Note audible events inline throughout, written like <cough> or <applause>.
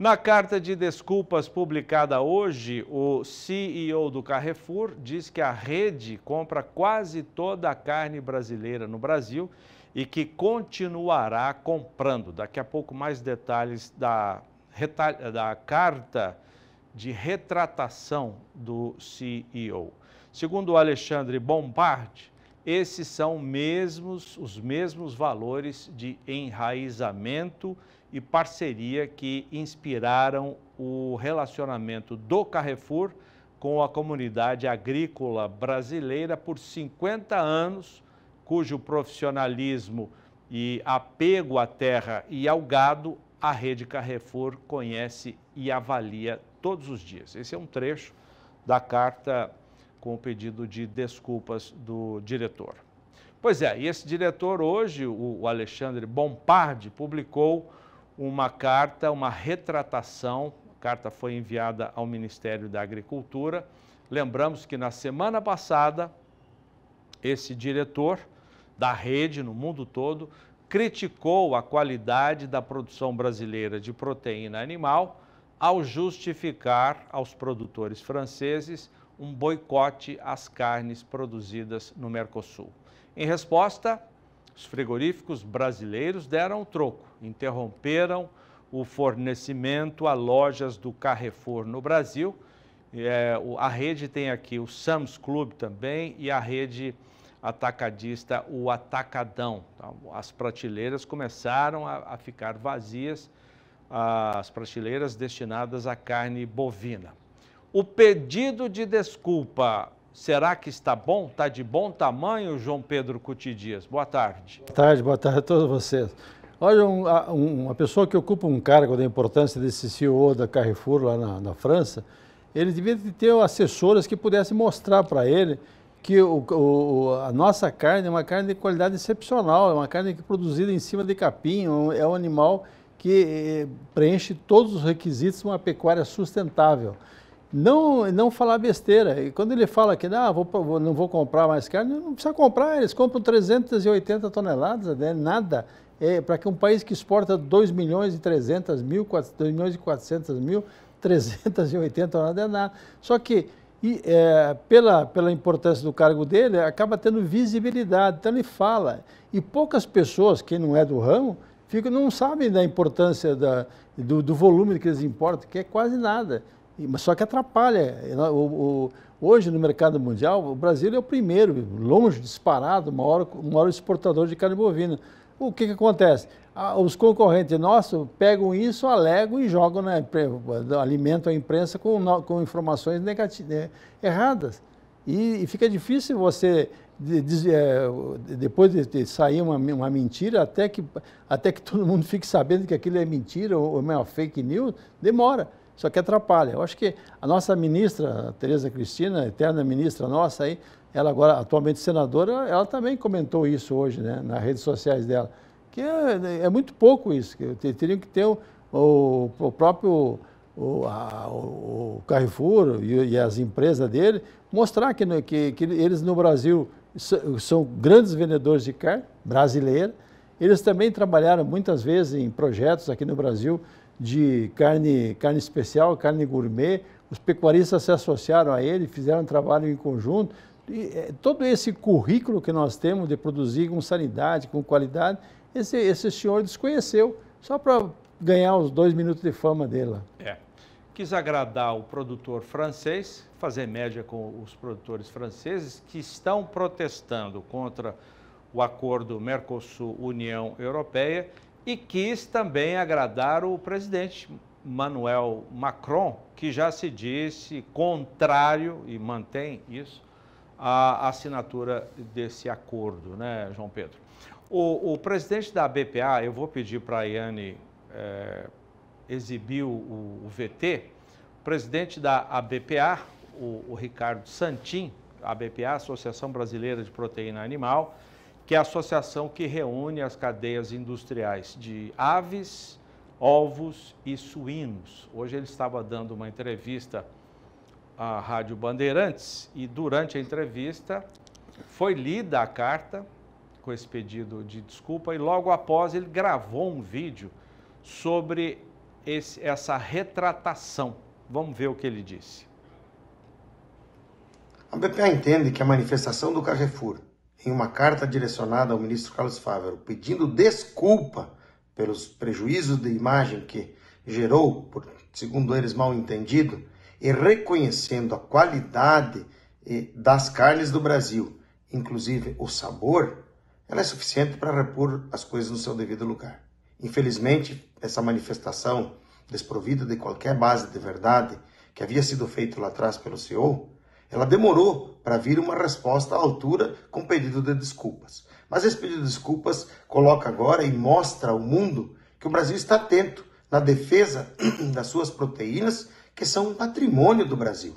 Na carta de desculpas publicada hoje, o CEO do Carrefour diz que a rede compra quase toda a carne brasileira no Brasil e que continuará comprando. Daqui a pouco, mais detalhes da, da carta de retratação do CEO. Segundo Alexandre Bombard, esses são mesmos, os mesmos valores de enraizamento e parceria que inspiraram o relacionamento do Carrefour com a comunidade agrícola brasileira por 50 anos, cujo profissionalismo e apego à terra e ao gado a rede Carrefour conhece e avalia todos os dias. Esse é um trecho da carta com o pedido de desculpas do diretor. Pois é, e esse diretor hoje, o Alexandre Bompardi, publicou uma carta, uma retratação. A carta foi enviada ao Ministério da Agricultura. Lembramos que na semana passada, esse diretor da rede no mundo todo criticou a qualidade da produção brasileira de proteína animal ao justificar aos produtores franceses um boicote às carnes produzidas no Mercosul. Em resposta, os frigoríficos brasileiros deram o troco interromperam o fornecimento a lojas do Carrefour no Brasil. É, a rede tem aqui o Sam's Club também e a rede atacadista, o Atacadão. Então, as prateleiras começaram a, a ficar vazias, as prateleiras destinadas à carne bovina. O pedido de desculpa Será que está bom? Está de bom tamanho, João Pedro Cutidias? Boa tarde. Boa tarde, boa tarde a todos vocês. Olha, um, uma pessoa que ocupa um cargo da importância desse CEO da Carrefour lá na, na França, ele devia ter assessoras que pudessem mostrar para ele que o, o, a nossa carne é uma carne de qualidade excepcional, é uma carne que é produzida em cima de capim, é um é animal que eh, preenche todos os requisitos de uma pecuária sustentável. Não, não falar besteira. E quando ele fala que ah, vou, não vou comprar mais carne, não precisa comprar, eles compram 380 toneladas, né? nada é, para que um país que exporta 2 milhões e 300 mil, 4, 2 milhões e 400 mil, 380 toneladas é nada. Só que, e, é, pela, pela importância do cargo dele, acaba tendo visibilidade, então ele fala. E poucas pessoas, quem não é do ramo, ficam, não sabem da importância da, do, do volume que eles importam, que é quase nada. Mas só que atrapalha. Né, o, o, hoje, no mercado mundial, o Brasil é o primeiro, longe, disparado, maior, maior exportador de carne bovina o que, que acontece? os concorrentes nossos pegam isso, alegam e jogam na imprensa, alimentam a imprensa com, com informações negativas, né, erradas. E, e, fica difícil você, é, depois de sair uma, uma, mentira, até que, até que <laughs> todo mundo fique sabendo que aquilo é mentira ou é uma fake news, demora. Só que atrapalha. Eu acho que a nossa ministra, Tereza Cristina, a eterna ministra nossa aí, ela agora atualmente senadora, ela também comentou isso hoje, né, nas redes sociais dela, que é, é, é muito pouco isso, que teriam que ter o, o, o próprio o, a, o Carrefour e, e, as empresas dele mostrar que, né, que, que eles no Brasil são grandes vendedores de carne brasileira. Eles também trabalharam muitas vezes em projetos aqui no Brasil de carne, carne especial, carne gourmet. Os pecuaristas se associaram a ele, fizeram trabalho em conjunto. Eh, todo esse currículo que nós temos de produzir com sanidade, com qualidade, esse, esse senhor desconheceu, só para ganhar os dois minutos de fama dele. É. Quis agradar o produtor francês, fazer média com os produtores franceses que estão protestando contra o acordo Mercosul-União Europeia e quis também agradar o presidente Manuel Macron, que já se disse contrário e mantém isso a assinatura desse acordo, né, João Pedro? O, o presidente da BPA, eu vou pedir para a Iane é, exibir o, o, VT, o presidente da ABPA, o, o Ricardo Santin, ABPA, Associação Brasileira de Proteína Animal, que é a associação que reúne as cadeias industriais de aves, ovos e suínos. Hoje ele estava dando uma entrevista a Rádio Bandeirantes e durante a entrevista foi lida a carta com esse pedido de desculpa e logo após ele gravou um vídeo sobre esse, essa retratação. Vamos ver o que ele disse. A BPA entende que a manifestação do Carrefour, em uma carta direcionada ao ministro Carlos Fávero, pedindo desculpa pelos prejuízos de imagem que gerou, por, segundo eles mal entendido, e reconhecendo a qualidade eh, das carnes do Brasil, inclusive o sabor, ela é suficiente para repor as coisas no seu devido lugar. Infelizmente, essa manifestação, desprovida de qualquer base de verdade, que havia sido feita lá atrás pelo CEO, ela demorou para vir uma resposta à altura com pedido de desculpas. Mas esse pedido de desculpas coloca agora e mostra ao mundo que o Brasil está atento na defesa <clears throat> das suas proteínas que são um patrimônio do Brasil.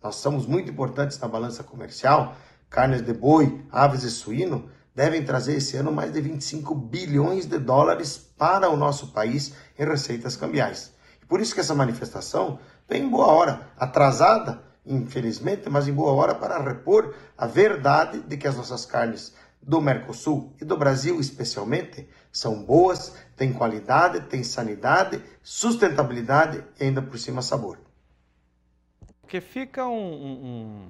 Nós somos muito importantes na balança comercial. Carnes de boi, aves e suíno devem trazer esse ano mais de 25 bilhões de dólares para o nosso país em receitas cambiais. E por isso que essa manifestação vem em boa hora, atrasada, infelizmente, mas em boa hora para repor a verdade de que as nossas carnes do Mercosul e do Brasil especialmente são boas, têm qualidade, têm sanidade, sustentabilidade e ainda por cima sabor. Porque fica um,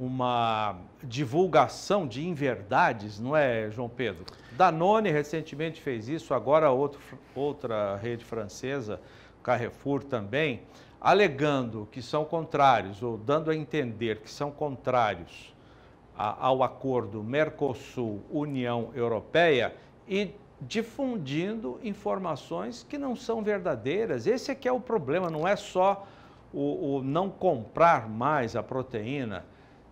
um, uma divulgação de inverdades, não é, João Pedro? Danone recentemente fez isso, agora outro, outra rede francesa, Carrefour também, alegando que são contrários ou dando a entender que são contrários ao acordo Mercosul-União Europeia e difundindo informações que não são verdadeiras. Esse é que é o problema, não é só o, o não comprar mais a proteína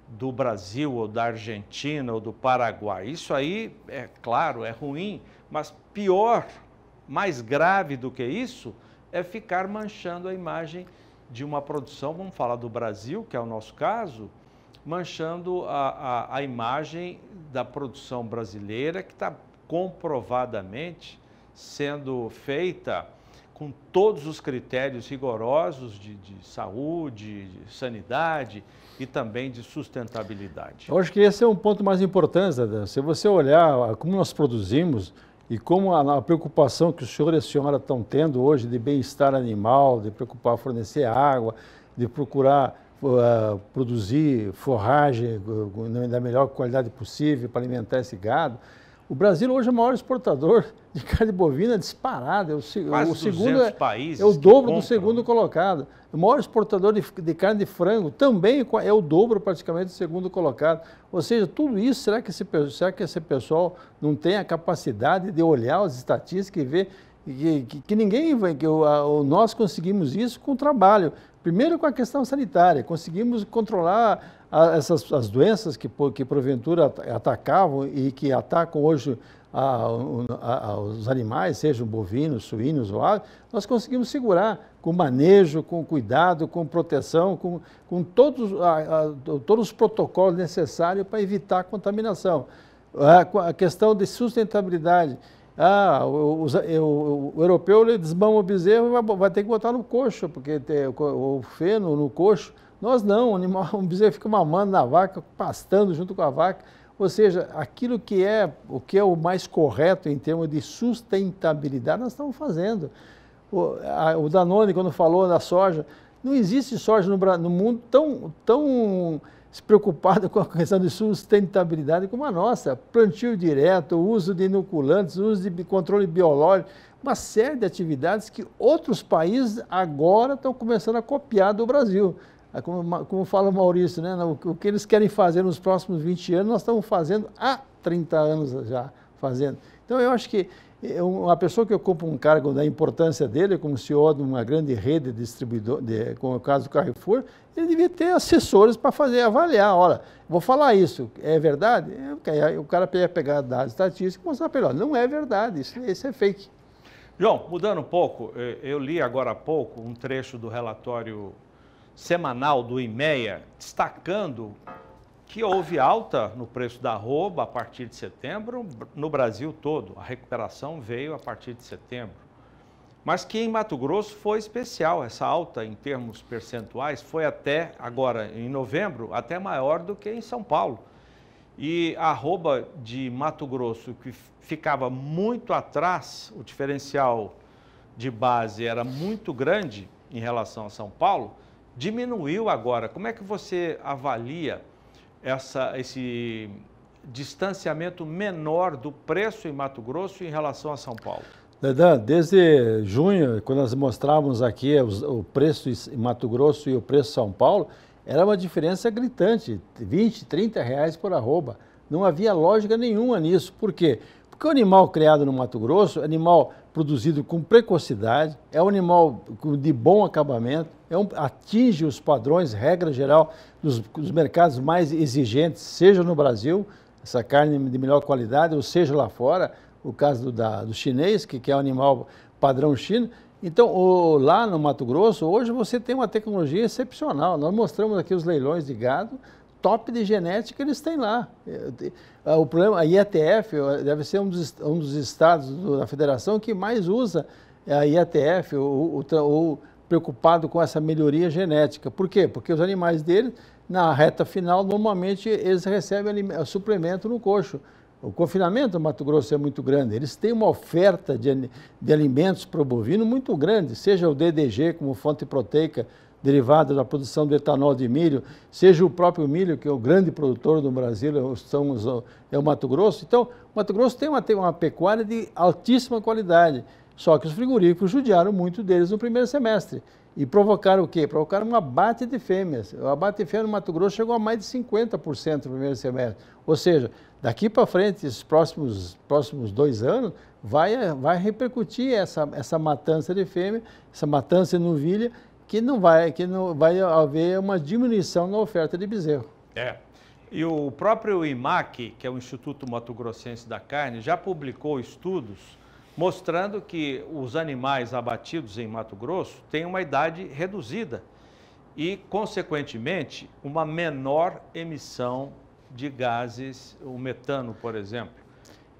do Brasil ou da Argentina ou do Paraguai. Isso aí, é claro, é ruim, mas pior, mais grave do que isso, é ficar manchando a imagem de uma produção, vamos falar do Brasil, que é o nosso caso, manchando a, a, a imagem da produção brasileira que está comprovadamente sendo feita com todos os critérios rigorosos de, de, saúde, de sanidade e também de sustentabilidade. Eu acho que esse é um ponto mais importante, Zé. Se você olhar como nós produzimos e como a, a preocupação que o senhor e a senhora estão tendo hoje de bem-estar animal, de preocupar fornecer água, de procurar uh, produzir forragem eh, eh, da melhor qualidade possível para alimentar esse gado. O Brasil hoje é o maior exportador <laughs> de carne bovina disparada, É o, Quase o segundo é, é, o dobro do segundo colocado. É o maior exportador de, de, carne de frango também é o dobro praticamente do segundo colocado. Ou seja, tudo isso, será que esse, será que esse pessoal não tem a capacidade de olhar as estatísticas e ver que, que, ninguém vai, que o, a, o, nós conseguimos isso com o trabalho. Primeiro com a questão sanitária, conseguimos controlar a, essas as doenças que, que porventura atacavam e que atacam hoje a, os animais, sejam bovinos, suínos ou aves, nós conseguimos segurar com manejo, com cuidado, com proteção, com, com todos, todos os protocolos necessários para evitar a contaminação. A questão de sustentabilidade, ah, o, o, o europeu ele desmama o bezerro e vai, vai, ter que botar no coxo, porque tem o, o feno no coxo. Nós não, o, animal, <laughs> o bezerro fica mamando na vaca, pastando junto com a vaca. Ou seja, aquilo que é o que é o mais correto em termos de sustentabilidade, nós estamos fazendo. O, a, o Danone, quando falou da soja, não existe soja no, no mundo tão, tão preocupado com a questão de sustentabilidade como a nossa, plantio direto, uso de inoculantes, uso de controle biológico, uma série de atividades que outros países agora estão começando a copiar do Brasil. É como, como fala o Maurício, né? o, o que eles querem fazer nos próximos 20 anos, nós estamos fazendo há 30 anos já fazendo. Então eu acho que uma pessoa que ocupa um cargo da importância dele, como CEO de uma grande rede distribuidora, de, como é o caso do Carrefour, ele devia ter assessores para fazer, avaliar. Olha, vou falar isso, é verdade? É, o cara ia pegar dados estatísticos e mostrar para ele, não é verdade, isso, isso é fake. João, mudando um pouco, é, eu li agora há pouco um trecho do relatório semanal do IMEA, destacando que houve alta no preço da arroba a partir de setembro no Brasil todo. A recuperação veio a partir de setembro. Mas que em Mato Grosso foi especial essa alta em termos percentuais, foi até agora em novembro, até maior do que em São Paulo. E a arroba de Mato Grosso, que ficava muito atrás, o diferencial de base era muito grande em relação a São Paulo, diminuiu agora. Como é que você avalia essa, esse distanciamento menor do preço em Mato Grosso em relação a São Paulo? Dedan, desde junho, quando nós mostrávamos aqui os, o preço em Mato Grosso e o preço em São Paulo, era uma diferença gritante, 20, 30 reais por arroba. Não havia lógica nenhuma nisso. Por quê? Porque o animal criado no Mato Grosso, animal produzido com precocidade, é um animal de bom acabamento, é um, atinge os padrões, regra geral, dos, dos mercados mais exigentes, seja no Brasil, essa carne de melhor qualidade, ou seja lá fora, o caso do, da, do chinês, que, que é um animal padrão chino. Então, o, lá no Mato Grosso, hoje você tem uma tecnologia excepcional. Nós mostramos aqui os leilões de gado, top de genética eles têm lá. É, o problema, a IETF deve ser um dos, um dos estados da federação que mais usa a IETF, ou, ou, ou preocupado com essa melhoria genética. Por quê? Porque os animais dele, na reta final, normalmente eles recebem suplemento no coxo. O confinamento no Mato Grosso é muito grande. Eles têm uma oferta de, de alimentos para o bovino muito grande, seja o DDG como fonte proteica, derivada da produção de etanol de milho, seja o próprio milho, que é o grande produtor do Brasil, é são é o Mato Grosso. Então, o Mato Grosso tem uma, tem uma pecuária de altíssima qualidade, só que os frigoríficos judiaram muito deles no primeiro semestre. E provocaram o quê? Provocaram um abate de fêmeas. O abate de fêmeas no Mato Grosso chegou a mais de 50% no primeiro semestre. Ou seja, daqui para frente, esses próximos, próximos dois anos, vai, vai repercutir essa, essa matança de fêmea, essa matança de novilha que não vai, que não vai haver uma diminuição na oferta de bezerro. É. E o próprio IMAC, que é o Instituto Mato Grossense da Carne, já publicou estudos mostrando que os animais abatidos em Mato Grosso têm uma idade reduzida e, consequentemente, uma menor emissão de gases, o metano, por exemplo.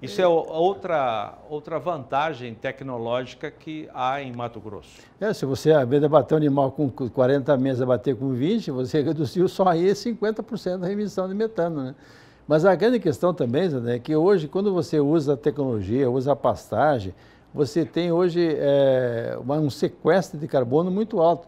Isso é outra, outra vantagem tecnológica que há em Mato Grosso. É, se você, a é bater um animal com 40 meses, bater com 20, você <laughs> reduziu só aí 50% da emissão de metano, né? Mas a grande questão também, Zé, é que hoje, quando você usa a tecnologia, usa a pastagem, você tem hoje é, um sequestro de carbono muito alto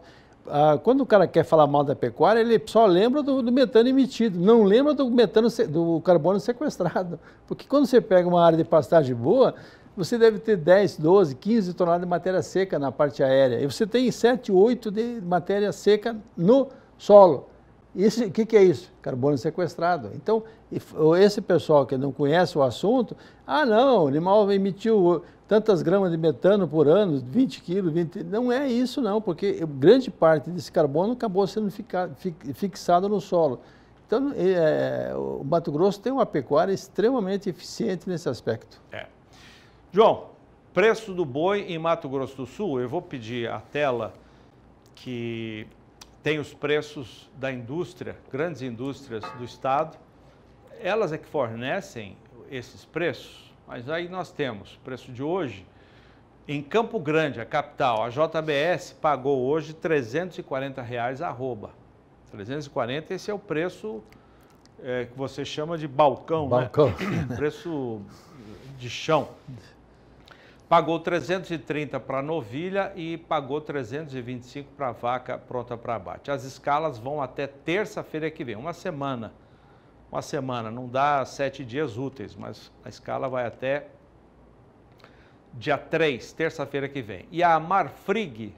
ah, quando o cara quer falar mal da pecuária, ele só lembra do, do metano emitido, não lembra do metano do carbono sequestrado. Porque quando você pega uma área de pastagem boa, você deve ter 10, 12, 15 toneladas de matéria seca na parte aérea. E você tem 7, 8 de matéria seca no solo. O que, que é isso? Carbono sequestrado. Então, esse pessoal que não conhece o assunto, ah, não, o animal emitiu tantas gramas de metano por ano, 20 quilos, 20... Não é isso, não, porque grande parte desse carbono acabou sendo fixado no solo. Então, é, o Mato Grosso tem uma pecuária extremamente eficiente nesse aspecto. É. João, preço do boi em Mato Grosso do Sul, eu vou pedir a tela que tem os preços da indústria, grandes indústrias do Estado, elas é que fornecem esses preços, mas aí nós temos preço de hoje. Em Campo Grande, a capital, a JBS pagou hoje 340 reais arroba. 340, esse é o preço é, que você chama de balcão, né? balcão. né? <coughs> preço de chão. Pagou 330 para a novilha e pagou 325 para a vaca pronta para abate. As escalas vão até terça-feira que vem, uma semana. Uma semana, não dá sete dias úteis, mas a escala vai até dia 3, terça-feira que vem. E a Marfrig,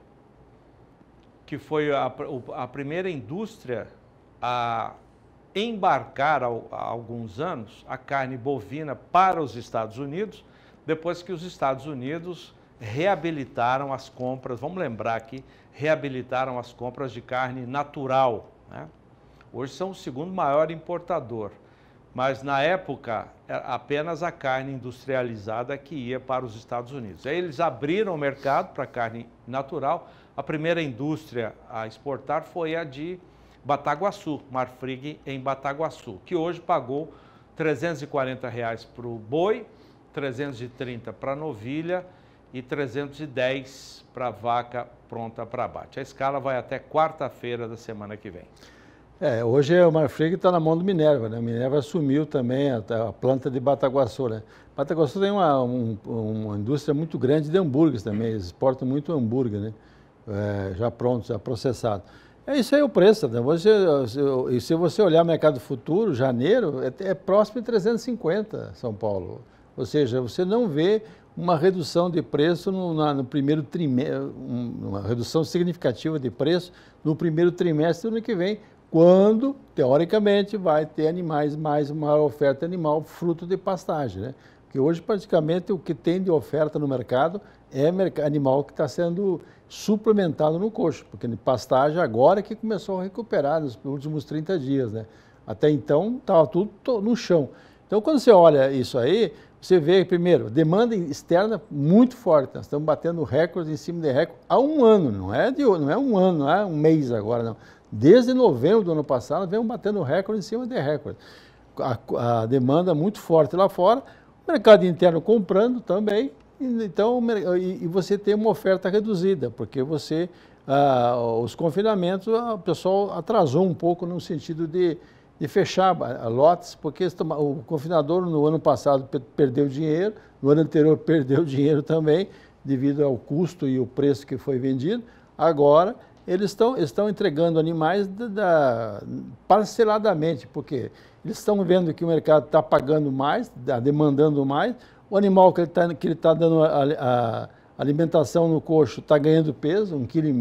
que foi a, a primeira indústria a embarcar há alguns anos a carne bovina para os Estados Unidos, depois que os Estados Unidos reabilitaram as compras, vamos lembrar aqui, reabilitaram as compras de carne natural. Né? Hoje são o segundo maior importador, mas na época era é, apenas a carne industrializada que ia para os Estados Unidos. Aí eles abriram o mercado para carne natural. A primeira indústria a exportar foi a de Bataguaçu, Marfrig em Bataguaçu, que hoje pagou R$ 340 reais para o boi 330 para novilha e 310 para vaca pronta para abate. A escala vai até quarta-feira da semana que vem. É, hoje é o Marfrig está na mão do Minerva, né? Minerva assumiu também a, a planta de Bataguaçu, né? Bataguaçu tem uma, um, uma indústria muito grande de hambúrgueres também, eles exportam muito hambúrguer, né? É, já pronto, já processado. É isso aí é o preço, né? Você, se, se você olhar o mercado futuro, janeiro, é, é próximo de 350, São Paulo. Ou seja, você não vê uma redução de preço no, na, no primeiro trimestre, uma redução significativa de preço no primeiro trimestre do ano que vem, quando, teoricamente, vai ter animais, mais uma oferta animal, fruto de pastagem. Né? Porque hoje, praticamente, o que tem de oferta no mercado é animal que está sendo suplementado no coxo, porque pastagem agora é que começou a recuperar nos últimos 30 dias. Né? Até então, estava tudo no chão. Então, quando você olha isso aí, você vê, primeiro, demanda externa muito forte. Nós estamos batendo recorde em cima de recorde há um ano, não é, de, não é um ano, não é um mês agora, não. Desde novembro do ano passado, vem vemos batendo recorde em cima de recorde. A, a demanda muito forte lá fora, o mercado interno comprando também, então, e, e você tem uma oferta reduzida, porque você, ah, os confinamentos, ah, o pessoal atrasou um pouco no sentido de e fechar lotes, porque o confinador no ano passado perdeu dinheiro, no ano anterior <laughs> perdeu dinheiro também, devido ao custo e o preço que foi vendido. Agora, eles estão, estão entregando animais da, da, parceladamente, porque eles estão vendo que o mercado está pagando mais, está demandando mais, o animal que ele está tá dando a, a alimentação no coxo está ganhando peso, 1,5 kg,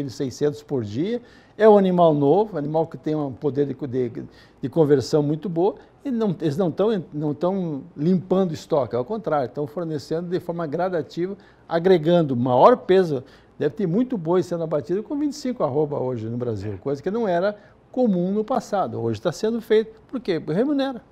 1,6 kg por dia. É um animal novo, animal que tem um poder de, de, de conversão muito boa. E não, eles não estão não tão limpando estoque, ao contrário, estão fornecendo de forma gradativa, agregando maior peso. Deve ter muito boi sendo abatido com 25 arroba hoje no Brasil, coisa que não era comum no passado. Hoje está sendo feito, porque remunera.